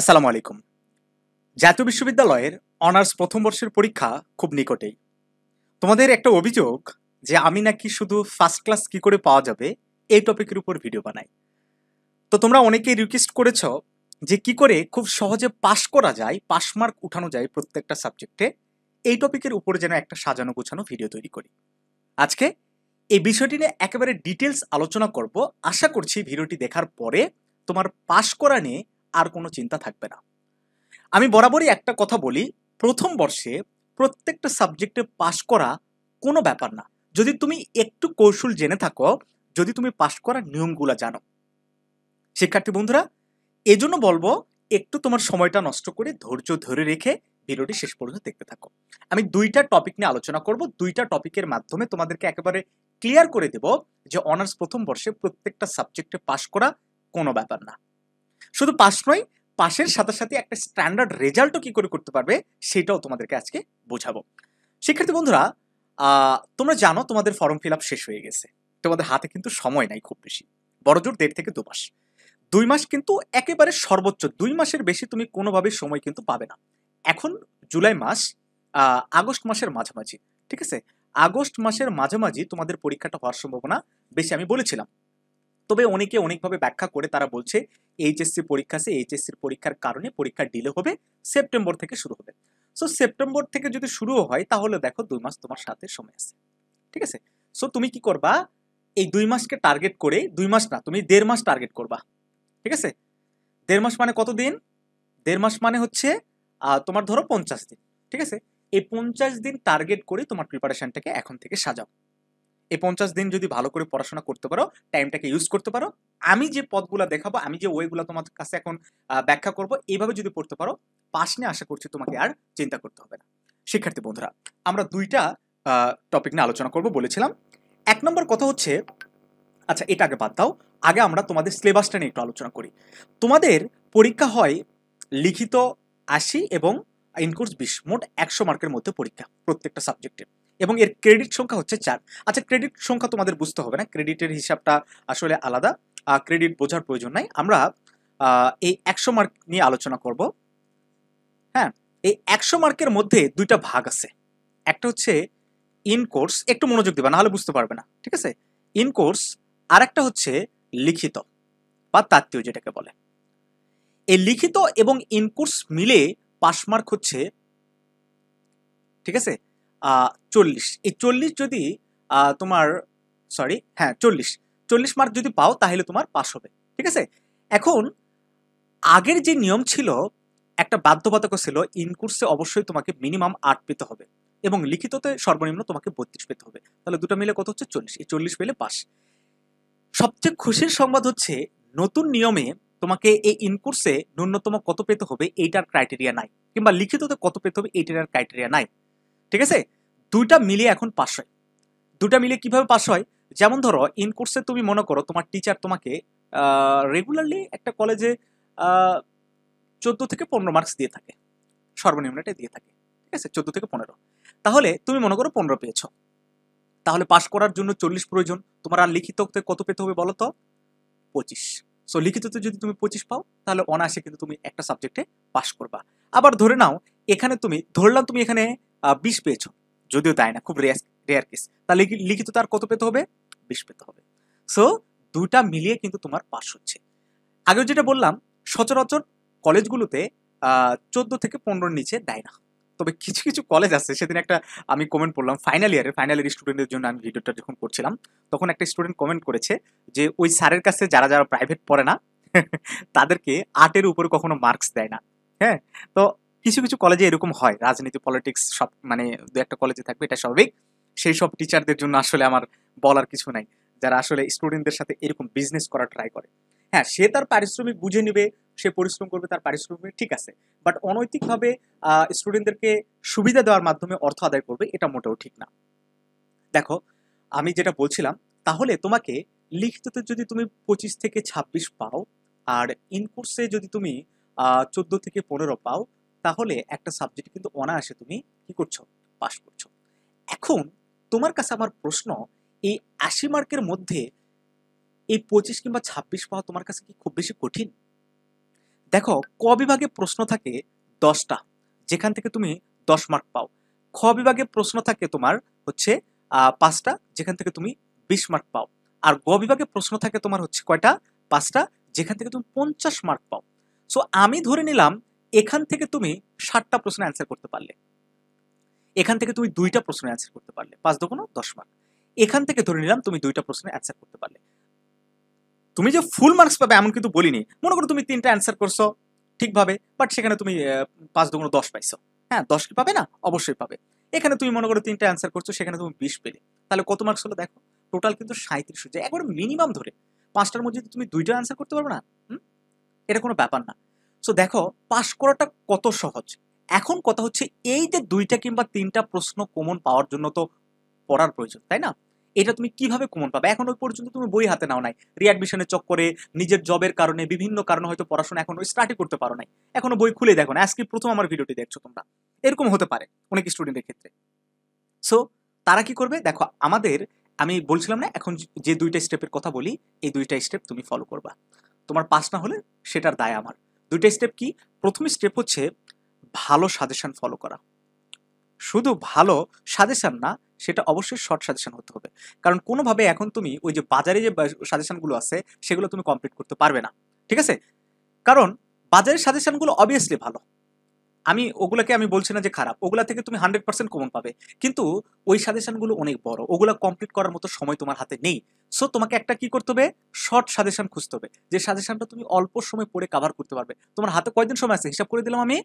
আসসালামু আলাইকুম জাতীয় বিশ্ববিদ্যালয়ের অনার্স প্রথম বর্ষের পরীক্ষা খুব নিকটেই তোমাদের একটা অভিযোগ যে আমি নাকি শুধু ফার্স্ট ক্লাস কি করে পাওয়া যাবে এই টপিকের উপর ভিডিও বানাই তো তোমরা অনেকেই রিকোয়েস্ট করেছ যে কি করে খুব সহজে পাশ করা যায় পাশ মার্ক উঠানো যায় প্রত্যেকটা সাবজেক্টে এই টপিকের উপর যেন একটা সাজানো গোছানো ভিডিও তৈরি করি আজকে এই বিষয়টি নিয়ে একেবারে ডিটেলস আলোচনা করব আশা করছি ভিডিওটি দেখার পরে তোমার পাশ করা নিয়ে আর কোনো চিন্তা থাকবে না আমি বরাবরই একটা কথা বলি প্রথম বর্ষে প্রত্যেকটা সাবজেক্টে পাশ করা কোনো ব্যাপার না যদি তুমি একটু কৌশল জেনে থাকো যদি তুমি পাশ করার নিয়মগুলো জানো শিক্ষার্থী বন্ধুরা এজন্য বলবো একটু তোমার সময়টা নষ্ট করে ধৈর্য ধরে রেখে ভিডিওটি শেষ পর্যন্ত দেখতে থাকো আমি দুইটা টপিক নিয়ে আলোচনা করব দুইটা টপিকের মাধ্যমে তোমাদেরকে একেবারে ক্লিয়ার করে দেব যে অনার্স প্রথম বর্ষে প্রত্যেকটা সাবজেক্টে পাশ করা কোনো ব্যাপার না শুধু পাস নয় পাশের সাথে সাথে একটা স্ট্যান্ডার্ড রেজাল্টও কী করে করতে পারবে সেটাও তোমাদেরকে আজকে বোঝাবো শিক্ষার্থী বন্ধুরা তোমরা জানো তোমাদের ফর্ম ফিল শেষ হয়ে গেছে তোমাদের হাতে কিন্তু সময় নাই খুব বেশি বড়জোর দেড় থেকে দু মাস দুই মাস কিন্তু একেবারে সর্বোচ্চ দুই মাসের বেশি তুমি কোনোভাবে সময় কিন্তু পাবে না এখন জুলাই মাস আগস্ট মাসের মাঝামাঝি ঠিক আছে আগস্ট মাসের মাঝামাঝি তোমাদের পরীক্ষাটা হওয়ার সম্ভাবনা বেশি আমি বলেছিলাম তবে অনেকে অনেকভাবে ব্যাখ্যা করে তারা বলছে এইচএসসি পরীক্ষা সে এইচএসসির পরীক্ষার কারণে পরীক্ষা ডিলে হবে সেপ্টেম্বর থেকে শুরু হবে সো সেপ্টেম্বর থেকে যদি শুরু হয় তাহলে দেখো দুই মাস তোমার সাথে সময় আছে ঠিক আছে সো তুমি কি করবা এই দুই মাসকে টার্গেট করে দুই মাস না তুমি দেড় মাস টার্গেট করবা ঠিক আছে দেড় মাস মানে কত দিন দেড় মাস মানে হচ্ছে তোমার ধরো পঞ্চাশ দিন ঠিক আছে এই পঞ্চাশ দিন টার্গেট করে তোমার প্রিপারেশানটাকে এখন থেকে সাজাও এই পঞ্চাশ দিন যদি ভালো করে পড়াশোনা করতে পারো টাইমটাকে ইউজ করতে পারো আমি যে পদগুলো দেখাবো আমি যে ওয়েগুলো তোমার কাছে এখন ব্যাখ্যা করব এইভাবে যদি পড়তে পারো পাশ নিয়ে আশা করছি তোমাকে আর চিন্তা করতে হবে না শিক্ষার্থী বন্ধুরা আমরা দুইটা টপিক নিয়ে আলোচনা করব বলেছিলাম এক নম্বর কথা হচ্ছে আচ্ছা এটা আগে বাদ দাও আগে আমরা তোমাদের সিলেবাসটা নিয়ে একটু আলোচনা করি তোমাদের পরীক্ষা হয় লিখিত আশি এবং ইনকোর্স বিশ মোট একশো মার্কের মধ্যে পরীক্ষা প্রত্যেকটা সাবজেক্টের এবং এর ক্রেডিট সংখ্যা হচ্ছে চার আচ্ছা ক্রেডিট সংখ্যা তোমাদের বুঝতে হবে না ক্রেডিটের হিসাবটা আসলে আলাদা ক্রেডিট বোঝার প্রয়োজন নাই আমরা এই একশো মার্ক নিয়ে আলোচনা করব হ্যাঁ এই একশো মার্কের মধ্যে দুইটা ভাগ আছে একটা হচ্ছে ইন কোর্স একটু মনোযোগ দেবে নাহলে বুঝতে পারবে না ঠিক আছে ইন কোর্স আর একটা হচ্ছে লিখিত বা তাত্ত্বীয় যেটাকে বলে এই লিখিত এবং ইনকোর্স মিলে পাশ মার্ক হচ্ছে ঠিক আছে চল্লিশ এই চল্লিশ যদি তোমার সরি হ্যাঁ চল্লিশ চল্লিশ মার্ক যদি পাও তাহলে তোমার পাস হবে ঠিক আছে এখন আগের যে নিয়ম ছিল একটা বাধ্যবাধক ছিল ইন কোর্সে অবশ্যই তোমাকে মিনিমাম আট পেতে হবে এবং লিখিততে সর্বনিম্ন তোমাকে বত্রিশ পেতে হবে তাহলে দুটো মিলে কত হচ্ছে চল্লিশ এই চল্লিশ পেলে পাশ সবচেয়ে খুশির সংবাদ হচ্ছে নতুন নিয়মে তোমাকে এই ইনকোর্সে ন্যূনতম কত পেতে হবে এইটার ক্রাইটেরিয়া নাই কিংবা লিখিততে কত পেতে হবে এইটার ক্রাইটেরিয়া নাই ঠিক আছে দুইটা মিলে এখন পাশ হয় দুটা মিলিয়ে কিভাবে পাশ হয় যেমন ধরো ইন কোর্সে তুমি মনে করো তোমার টিচার তোমাকে রেগুলারলি একটা কলেজে চোদ্দো থেকে পনেরো মার্কস দিয়ে থাকে এটা দিয়ে থাকে ঠিক আছে চোদ্দো থেকে পনেরো তাহলে তুমি মনে করো পনেরো পেয়েছ তাহলে পাশ করার জন্য চল্লিশ প্রয়োজন তোমার আর লিখিততে কত পেতে হবে বলো তো পঁচিশ সো লিখিততে যদি তুমি পঁচিশ পাও তাহলে অনায়াসে কিন্তু তুমি একটা সাবজেক্টে পাশ করবা আবার ধরে নাও এখানে তুমি ধরলাম তুমি এখানে বিষ পেয়েছ যদিও দেয় না খুব রেয়ার রেয়ার কেস তাহলে লিখিত তার কত পেতে হবে বিষ পেতে হবে সো দুটা মিলিয়ে কিন্তু তোমার পাস হচ্ছে আগেও যেটা বললাম সচরাচর কলেজগুলোতে চোদ্দ থেকে পনেরোর নিচে দেয় না তবে কিছু কিছু কলেজ আছে সেদিন একটা আমি কমেন্ট করলাম ফাইনাল ইয়ারে ফাইনাল ইয়ার স্টুডেন্টের জন্য আমি ভিডিওটা যখন করছিলাম তখন একটা স্টুডেন্ট কমেন্ট করেছে যে ওই স্যারের কাছে যারা যারা প্রাইভেট পড়ে না তাদেরকে আটের উপরে কখনো মার্কস দেয় না হ্যাঁ তো কিছু কিছু কলেজে এরকম হয় রাজনীতি পলিটিক্স সব মানে দু একটা কলেজে থাকবে এটা স্বাভাবিক সেই সব টিচারদের জন্য আসলে আমার বলার কিছু নাই যারা আসলে স্টুডেন্টদের সাথে এরকম বিজনেস করা ট্রাই করে হ্যাঁ সে তার পারিশ্রমিক বুঝে নেবে সে পরিশ্রম করবে তার পারিশ্রমিক ঠিক আছে বাট অনৈতিকভাবে স্টুডেন্টদেরকে সুবিধা দেওয়ার মাধ্যমে অর্থ আদায় করবে এটা মোটেও ঠিক না দেখো আমি যেটা বলছিলাম তাহলে তোমাকে লিখিততে যদি তুমি পঁচিশ থেকে ছাব্বিশ পাও আর ইনকোর্সে যদি তুমি চোদ্দো থেকে পনেরো পাও তাহলে একটা সাবজেক্ট কিন্তু অনায়াসে তুমি কি করছো পাস করছো এখন তোমার কাছে আমার প্রশ্ন এই আশি মার্কের মধ্যে এই পঁচিশ কিংবা ছাব্বিশ পাওয়া তোমার কাছে কি খুব বেশি কঠিন দেখো ক বিভাগে প্রশ্ন থাকে দশটা যেখান থেকে তুমি দশ মার্ক পাও খ বিভাগে প্রশ্ন থাকে তোমার হচ্ছে পাঁচটা যেখান থেকে তুমি বিশ মার্ক পাও আর গ বিভাগে প্রশ্ন থাকে তোমার হচ্ছে কয়টা পাঁচটা যেখান থেকে তুমি পঞ্চাশ মার্ক পাও সো আমি ধরে নিলাম এখান থেকে তুমি ষাটটা প্রশ্ন অ্যান্সার করতে পারলে এখান থেকে তুমি দুইটা প্রশ্ন অ্যান্সার করতে পারলে পাঁচ দোকানো দশ মার্ক এখান থেকে ধরে নিলাম তুমি দুইটা প্রশ্নের অ্যান্সার করতে পারলে তুমি যে ফুল মার্কস পাবে এমন কিন্তু বলিনি মনে করো তুমি তিনটা অ্যান্সার করছো ঠিকভাবে বাট সেখানে তুমি পাঁচ দুগুণ দশ পাইছো হ্যাঁ দশ কি পাবে না অবশ্যই পাবে এখানে তুমি মনে করো তিনটা অ্যান্সার করছো সেখানে তুমি বিশ পেলে তাহলে কত মার্কস হলো দেখো টোটাল কিন্তু সাঁত্রিশ হচ্ছে একবার মিনিমাম ধরে পাঁচটার মধ্যে তুমি দুইটা অ্যান্সার করতে পারবে না এটা কোনো ব্যাপার না সো দেখো পাশ করাটা কত সহজ এখন কথা হচ্ছে এই যে দুইটা কিংবা তিনটা প্রশ্ন কমন পাওয়ার জন্য তো পড়ার প্রয়োজন তাই না এটা তুমি কিভাবে কমন পাবে এখন ওই পর্যন্ত তুমি বই হাতে নাও নাই রিঅ্যাডমিশনের চক্করে নিজের জবের কারণে বিভিন্ন কারণে হয়তো পড়াশোনা এখনো স্টার্টই করতে পারো নাই এখনো বই খুলে দেখো না আজকে প্রথম আমার ভিডিওটি দেখছো তোমরা এরকম হতে পারে অনেক স্টুডেন্টের ক্ষেত্রে সো তারা কি করবে দেখো আমাদের আমি বলছিলাম না এখন যে দুইটা স্টেপের কথা বলি এই দুইটা স্টেপ তুমি ফলো করবা তোমার পাস না হলে সেটার দায় আমার দুইটা স্টেপ কি প্রথম স্টেপ হচ্ছে ভালো সাজেশন ফলো করা শুধু ভালো সাজেশন না সেটা অবশ্যই শর্ট সাজেশন হতে হবে কারণ কোনোভাবে এখন তুমি ওই যে বাজারে যে সাজেশনগুলো আছে সেগুলো তুমি কমপ্লিট করতে পারবে না ঠিক আছে কারণ বাজারের সাজেশনগুলো অবভিয়াসলি ভালো আমি ওগুলাকে আমি বলছি না যে খারাপ ওগুলা থেকে তুমি হান্ড্রেড পার্সেন্ট কমন পাবে কিন্তু ওই সাজেশনগুলো অনেক বড় ওগুলা কমপ্লিট করার মতো সময় তোমার হাতে নেই সো তোমাকে একটা কি করতে হবে শর্ট সাজেশন খুঁজতে হবে যে সাজেশনটা তুমি অল্প সময় পড়ে কাভার করতে পারবে তোমার হাতে কয়দিন সময় আছে হিসাব করে দিলাম আমি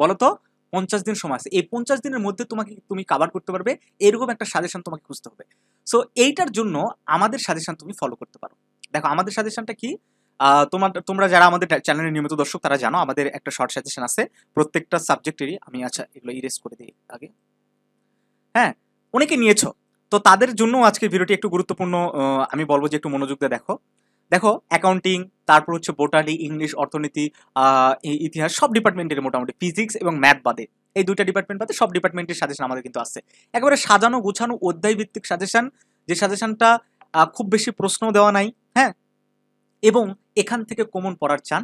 বলো তো পঞ্চাশ দিন সময় আছে এই পঞ্চাশ দিনের মধ্যে তোমাকে তুমি কাভার করতে পারবে এরকম একটা সাজেশন তোমাকে খুঁজতে হবে সো এইটার জন্য আমাদের সাজেশন তুমি ফলো করতে পারো দেখো আমাদের সাজেশনটা কি তোমার তোমরা যারা আমাদের চ্যানেলের নিয়মিত দর্শক তারা জানো আমাদের একটা শর্ট সাজেশন আছে প্রত্যেকটা সাবজেক্টেরই আমি আচ্ছা এগুলো ইরেজ করে দিই আগে হ্যাঁ অনেকে নিয়েছ তো তাদের জন্য আজকে ভিডিওটি একটু গুরুত্বপূর্ণ আমি বলবো যে একটু মনোযোগ দিয়ে দেখো দেখো অ্যাকাউন্টিং তারপর হচ্ছে বোটানি ইংলিশ অর্থনীতি ইতিহাস সব ডিপার্টমেন্টের মোটামুটি ফিজিক্স এবং ম্যাথ বাদে এই দুইটা ডিপার্টমেন্ট বাদে সব ডিপার্টমেন্টের সাজেশন আমাদের কিন্তু আছে একবারে সাজানো গুছানো অধ্যায় ভিত্তিক সাজেশন যে সাজেশনটা খুব বেশি প্রশ্ন দেওয়া নাই হ্যাঁ এবং এখান থেকে কমন পড়ার চান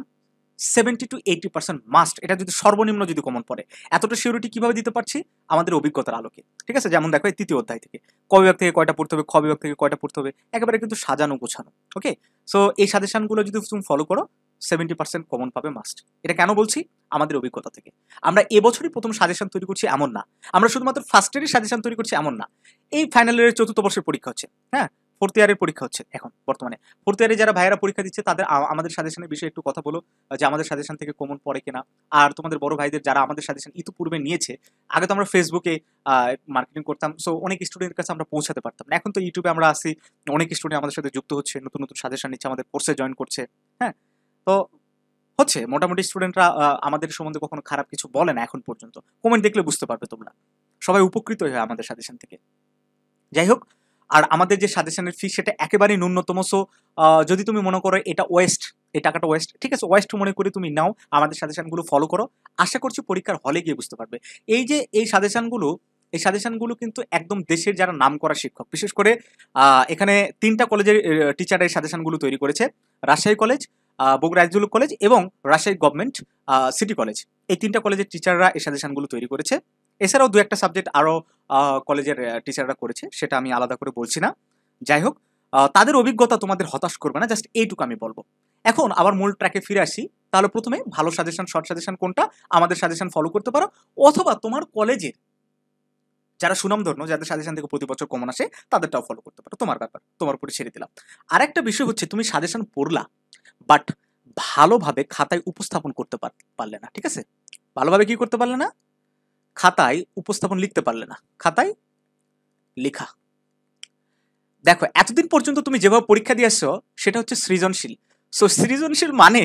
seventy two eighty percent must এটা যদি সর্বনিম্ন যদি কমন পড়ে এতটা সিউরিটি কীভাবে দিতে পারছি আমাদের অভিজ্ঞতার আলোকে ঠিক আছে যেমন দেখো এই তৃতীয় অধ্যায় থেকে ক বিভাগ থেকে কয়টা পড়তে হবে খ বিভাগ থেকে কয়টা পড়তে হবে একেবারে কিন্তু সাজানো গোছানো ওকে সো এই সাজেশনগুলো যদি তুমি ফলো করো সেভেন্টি পার্সেন্ট কমন পাবে মাস্ট এটা কেন বলছি আমাদের অভিজ্ঞতা থেকে আমরা এবছরই প্রথম সাজেশন তৈরি করছি এমন না আমরা শুধুমাত্র ফার্স্ট ইয়ারই সাজেশন তৈরি করছি এমন না এই ফাইনাল ইয়ারের চতুর্থ বর্ষের পরীক্ষা হচ্ছে হ্যাঁ ফোর্থ ইয়ারের পরীক্ষা হচ্ছে এখন বর্তমানে ফোর্থ ইয়ারে যারা ভাইয়েরা পরীক্ষা দিচ্ছে তাদের আমাদের সাজেশনের বিষয়ে একটু কথা বলো যে আমাদের সাজেশন থেকে কমন পড়ে কিনা আর তোমাদের বড় ভাইদের যারা আমাদের সাজেশন ইতিপূর্বে নিয়েছে আগে তো আমরা ফেসবুকে মার্কেটিং করতাম সো অনেক স্টুডেন্টের কাছে আমরা পৌঁছাতে পারতাম এখন তো ইউটিউবে আমরা আসি অনেক স্টুডেন্ট আমাদের সাথে যুক্ত হচ্ছে নতুন নতুন সাজেশন নিচ্ছে আমাদের কোর্সে জয়েন করছে হ্যাঁ তো হচ্ছে মোটামুটি স্টুডেন্টরা আমাদের সম্বন্ধে কখনো খারাপ কিছু বলে না এখন পর্যন্ত কমেন্ট দেখলে বুঝতে পারবে তোমরা সবাই উপকৃত হয় আমাদের সাজেশন থেকে যাই হোক আর আমাদের যে সাজেশনের ফি সেটা একেবারেই ন্যূনতম সো যদি তুমি মনে করো এটা ওয়েস্ট এই টাকাটা ওয়েস্ট ঠিক আছে ওয়েস্ট মনে করে তুমি নাও আমাদের সাজেশানগুলো ফলো করো আশা করছি পরীক্ষার হলে গিয়ে বুঝতে পারবে এই যে এই সাজেশানগুলো এই সাজেশানগুলো কিন্তু একদম দেশের যারা নাম করা শিক্ষক বিশেষ করে এখানে তিনটা কলেজের টিচার এই সাজেশানগুলো তৈরি করেছে রাজশাহী কলেজ বগুড়াজুল কলেজ এবং রাজশাহী গভর্নমেন্ট সিটি কলেজ এই তিনটা কলেজের টিচাররা এই সাজেশানগুলো তৈরি করেছে এছাড়াও দু একটা সাবজেক্ট আরও কলেজের টিচাররা করেছে সেটা আমি আলাদা করে বলছি না যাই হোক তাদের অভিজ্ঞতা তোমাদের হতাশ করবে না জাস্ট এইটুকু আমি বলবো এখন আবার মূল ট্র্যাকে ফিরে আসি তাহলে প্রথমে ভালো সাজেশন শর্ট সাজেশন কোনটা আমাদের সাজেশন ফলো করতে পারো অথবা তোমার কলেজের যারা সুনামধন্য যাদের সাজেশন থেকে প্রতি বছর কমন আসে তাদেরটাও ফলো করতে পারো তোমার ব্যাপার তোমার উপরে ছেড়ে দিলাম আর একটা বিষয় হচ্ছে তুমি সাজেশন পড়লা বাট ভালোভাবে খাতায় উপস্থাপন করতে পারলে না ঠিক আছে ভালোভাবে কি করতে পারলে না খাতায় উপস্থাপন লিখতে পারলে না খাতায় লেখা দেখো এতদিন পর্যন্ত তুমি যেভাবে পরীক্ষা দিয়ে আসছো সেটা হচ্ছে সৃজনশীল সো সৃজনশীল মানে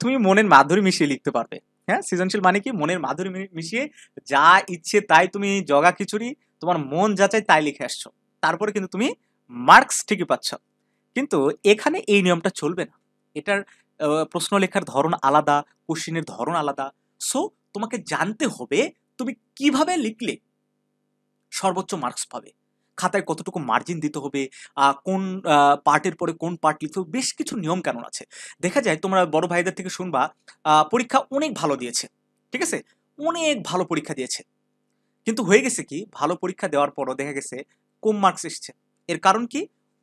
তুমি মনের মাধুরী মিশিয়ে লিখতে পারবে হ্যাঁ সৃজনশীল মানে কি মনের মাধুরী মিশিয়ে যা ইচ্ছে তাই তুমি জগা খিচুড়ি তোমার মন যা চাই তাই লিখে আসছো তারপরে কিন্তু তুমি মার্কস ঠিকই পাচ্ছ কিন্তু এখানে এই নিয়মটা চলবে না এটার প্রশ্ন লেখার ধরন আলাদা কোশ্চিনের ধরন আলাদা সো তোমাকে জানতে হবে তুমি কিভাবে লিখলে সর্বোচ্চ মার্কস পাবে খাতায় কতটুকু মার্জিন দিতে হবে কোন পার্টের পরে কোন পার্ট লিখতে হবে বেশ কিছু নিয়ম কেমন আছে দেখা যায় তোমরা বড় ভাইদের থেকে শুনবা পরীক্ষা অনেক ভালো দিয়েছে ঠিক আছে অনেক ভালো পরীক্ষা দিয়েছে কিন্তু হয়ে গেছে কি ভালো পরীক্ষা দেওয়ার পরও দেখা গেছে কম মার্কস এসছে এর কারণ কি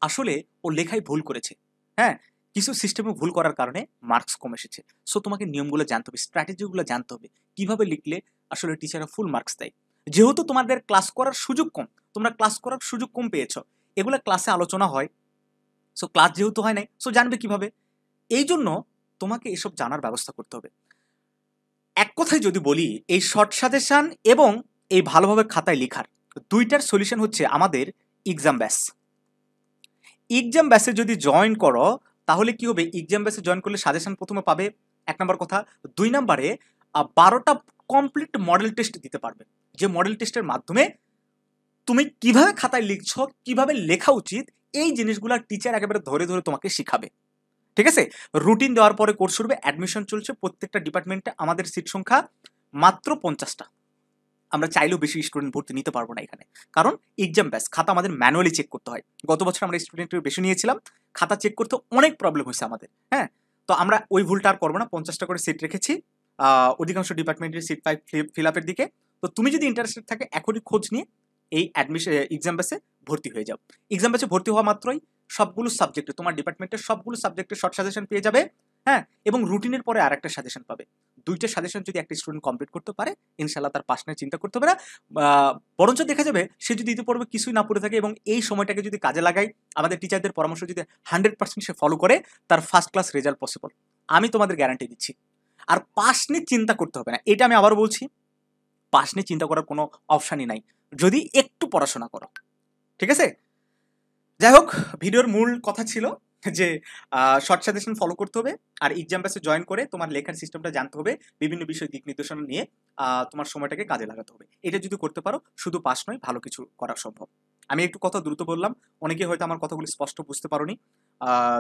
আসলে ও লেখায় ভুল করেছে হ্যাঁ কিছু সিস্টেমে ভুল করার কারণে মার্কস কমে এসেছে সো তোমাকে নিয়মগুলো জানতে হবে স্ট্র্যাটেজিগুলো জানতে হবে কিভাবে লিখলে আসলে টিচাররা ফুল মার্কস দেয় যেহেতু তোমাদের ক্লাস করার সুযোগ কম তোমরা ক্লাস করার সুযোগ কম পেয়েছ এগুলো ক্লাসে আলোচনা হয় সো ক্লাস যেহেতু হয় নাই সো জানবে কিভাবে এই জন্য তোমাকে এসব জানার ব্যবস্থা করতে হবে এক কথায় যদি বলি এই শর্ট সাজেশান এবং এই ভালোভাবে খাতায় লেখার দুইটার সলিউশন হচ্ছে আমাদের এক্সাম ব্যাস এক্সাম ব্যাসে যদি জয়েন করো তাহলে কি হবে এক্সাম বেসে জয়েন করলে সাজেশন প্রথমে পাবে এক নম্বর কথা দুই নম্বরে বারোটা কমপ্লিট মডেল টেস্ট দিতে পারবে যে মডেল টেস্টের মাধ্যমে তুমি কিভাবে খাতায় লিখছ কিভাবে লেখা উচিত এই জিনিসগুলো টিচার একেবারে ধরে ধরে তোমাকে শিখাবে ঠিক আছে রুটিন দেওয়ার পরে কোর্স শুরু অ্যাডমিশন চলছে প্রত্যেকটা ডিপার্টমেন্টে আমাদের সিট সংখ্যা মাত্র পঞ্চাশটা আমরা চাইলেও বেশি স্টুডেন্ট ভর্তি নিতে পারবো না এখানে কারণ এক্সাম ব্যাস খাতা আমাদের ম্যানুয়ালি চেক করতে হয় গত বছর আমরা স্টুডেন্টের বেশি নিয়েছিলাম খাতা চেক করতে অনেক প্রবলেম হয়েছে আমাদের হ্যাঁ তো আমরা ওই ভুলটা আর করবো না পঞ্চাশটা করে সিট রেখেছি অধিকাংশ ডিপার্টমেন্টের সিট পাই ফিল আপের দিকে তো তুমি যদি ইন্টারেস্টেড থাকে এখনই খোঁজ নিয়ে এই অ্যাডমিশন এক্সাম ব্যাসে ভর্তি হয়ে যাও এক্সাম ব্যাচে ভর্তি হওয়া মাত্রই সবগুলো সাবজেক্টে তোমার ডিপার্টমেন্টের সবগুলো সাবজেক্টে শর্ট সাজেশন পেয়ে যাবে হ্যাঁ এবং রুটিনের পরে আর একটা সাজেশন পাবে দুইটা সাজেশন যদি একটা স্টুডেন্ট কমপ্লিট করতে পারে ইনশাল্লাহ তার পাশ নিয়ে চিন্তা করতে পারে বরঞ্চ দেখা যাবে সে যদি ইতিপূর্বে কিছুই না পড়ে থাকে এবং এই সময়টাকে যদি কাজে লাগায় আমাদের টিচারদের পরামর্শ যদি হান্ড্রেড পার্সেন্ট সে ফলো করে তার ফার্স্ট ক্লাস রেজাল্ট পসিবল আমি তোমাদের গ্যারান্টি দিচ্ছি আর পাশ নিয়ে চিন্তা করতে হবে না এটা আমি আবার বলছি পাশ নিয়ে চিন্তা করার কোনো অপশানই নাই যদি একটু পড়াশোনা করো ঠিক আছে যাই হোক ভিডিওর মূল কথা ছিল যে শর্ট সাজেশন ফলো করতে হবে আর এক্সাম ব্যাসে জয়েন করে তোমার লেখার সিস্টেমটা জানতে হবে বিভিন্ন বিষয় দিক নির্দেশনা নিয়ে তোমার সময়টাকে কাজে লাগাতে হবে এটা যদি করতে পারো শুধু পাস নয় ভালো কিছু করা সম্ভব আমি একটু কথা দ্রুত বললাম অনেকে হয়তো আমার কথাগুলি স্পষ্ট বুঝতে পারোনি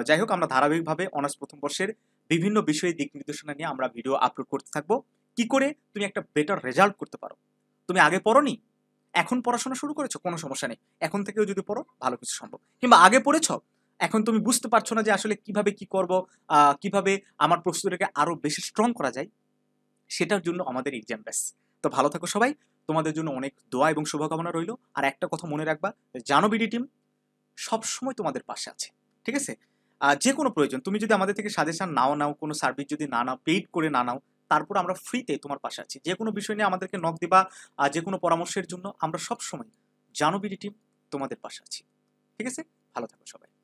যাই হোক আমরা ধারাবাহিকভাবে অনার্স প্রথম বর্ষের বিভিন্ন বিষয়ে দিক নির্দেশনা নিয়ে আমরা ভিডিও আপলোড করতে থাকবো কি করে তুমি একটা বেটার রেজাল্ট করতে পারো তুমি আগে পড়োনি এখন পড়াশোনা শুরু করেছো কোনো সমস্যা নেই এখন থেকেও যদি পড়ো ভালো কিছু সম্ভব কিংবা আগে পড়েছ এখন তুমি বুঝতে পারছো না যে আসলে কিভাবে কি করব কিভাবে আমার প্রস্তুতিটাকে আরও বেশি স্ট্রং করা যায় সেটার জন্য আমাদের এক্সাম ব্যাস তো ভালো থাকো সবাই তোমাদের জন্য অনেক দোয়া এবং শুভকামনা রইল আর একটা কথা মনে রাখবা জানো বিডি টিম সবসময় তোমাদের পাশে আছে ঠিক আছে যে কোনো প্রয়োজন তুমি যদি আমাদের থেকে সাজেশন নাও নাও কোনো সার্ভিস যদি না নাও পেইড করে না নাও তারপর আমরা ফ্রিতে তোমার পাশে আছি যে কোনো বিষয় নিয়ে আমাদেরকে নক দিবা আর যে কোনো পরামর্শের জন্য আমরা সবসময় বিডি টিম তোমাদের পাশে আছি ঠিক আছে ভালো থাকো সবাই